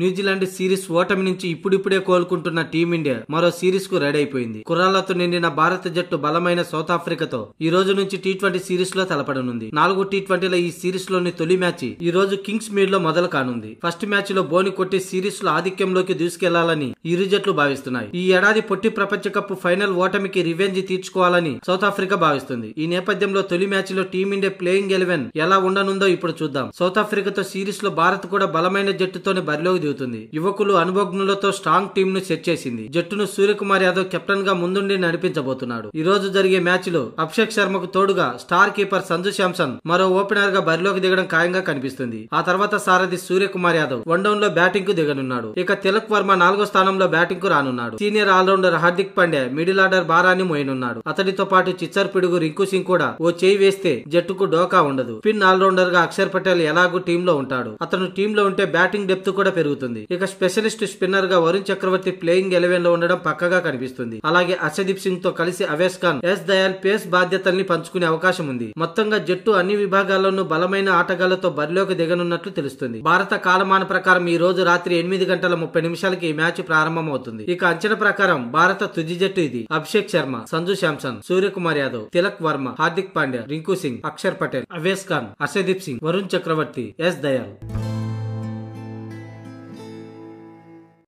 New Zealand series ఓటమి నుంచి ఇప్పుడిప్పుడే కోలుకుంటున్న టీమిండియా మరో సిరీస్ కు రెడీ అయిపోయింది కుర్రాళ్లతో నిండిన భారత జట్టు బలమైన సౌత్ ఆఫ్రికాతో ఈ రోజు నుంచి టీ ట్వంటీ సిరీస్ లో తలపడనుంది నాలుగు టీ ట్వంటీల ఈ సిరీస్ లోని తొలి మ్యాచ్ ఈ రోజు కింగ్స్ మీడ్ లో మొదలు కానుంది ఫస్ట్ మ్యాచ్ లో బోని కొట్టి సిరీస్ లో ఆధిక్యంలోకి దూసుకెళ్లాలని ఇరు జట్లు భావిస్తున్నాయి ఈ ఏడాది పొట్టి ప్రపంచ కప్ ఫైనల్ ఓటమికి రివెంజ్ తీర్చుకోవాలని సౌత్ ఆఫ్రికా భావిస్తుంది ఈ నేపథ్యంలో తొలి మ్యాచ్ లో టీమిండియా ప్లేయింగ్ ఎలెవెన్ ఎలా ఉండనుందో ఇప్పుడు చూద్దాం సౌత్ ఆఫ్రికాతో సిరీస్ లో భారత్ కూడా బలమైన జట్టుతోనే బరిలోకి ఎదుగుతుంది యువకులు అనుభవజ్ఞులతో స్ట్రాంగ్ టీమ్ ను సెట్ చేసింది జట్టును సూర్యకుమార్ యాదవ్ కెప్టెన్ గా ముందుండి నడిపించబోతున్నాడు ఈ రోజు జరిగే మ్యాచ్ లో అభిషేక్ శర్మకు తోడుగా స్టార్ కీపర్ సంజు శాంసన్ మరో ఓపెనర్ గా బరిలోకి దిగడం ఖాయంగా కనిపిస్తుంది ఆ తర్వాత సారథి సూర్యకుమార్ యాదవ్ వన్డౌన్ లో బ్యాటింగ్ కు దిగనున్నాడు ఇక తిలక్ వర్మ నాలుగో స్థానంలో బ్యాటింగ్ కు రానున్నాడు senior all rounder Hardik Pandya middle order భారాన్ని మోయనున్నాడు అతడితో పాటు చిచ్చర్ పిడుగు రింకు సింగ్ కూడా ఓ చేయి వేస్తే జట్టుకు డోకా ఉండదు పిన్ ఆల్రౌండర్ గా అక్షర్ పటేల్ ఎలాగూ టీమ్ లో ఉంటాడు అతను టీమ్ లో ఉంటే బ్యాటింగ్ డెప్త్ కూడా పెరుగుతుంది జరుగుతుంది ఇక స్పెషలిస్ట్ స్పిన్నర్ గా వరుణ్ చక్రవర్తి ప్లేయింగ్ ఎలెవెన్ లో ఉండడం పక్కగా కనిపిస్తుంది అలాగే అర్షదీప్ సింగ్ తో కలిసి అవేస్ ఖాన్ ఎస్ దయాల్ పేస్ బాధ్యతల్ని పంచుకునే అవకాశం ఉంది మొత్తంగా జట్టు అన్ని విభాగాల్లోనూ బలమైన ఆటగాళ్లతో బరిలోకి దిగనున్నట్లు తెలుస్తుంది భారత కాలమాన ప్రకారం ఈ రోజు రాత్రి ఎనిమిది గంటల ముప్పై నిమిషాలకి ఈ మ్యాచ్ ప్రారంభమవుతుంది ఇక అంచనా ప్రకారం భారత తుది జట్టు ఇది అభిషేక్ శర్మ సంజు శాంసన్ సూర్యకుమార్ యాదవ్ తిలక్ వర్మ హార్దిక్ పాండ్యా రింకు సింగ్ అక్షర్ పటేల్ అవేస్ ఖాన్ అర్షదీప్ సింగ్ వరుణ్ చక్రవర్తి ఎస్ దయాల్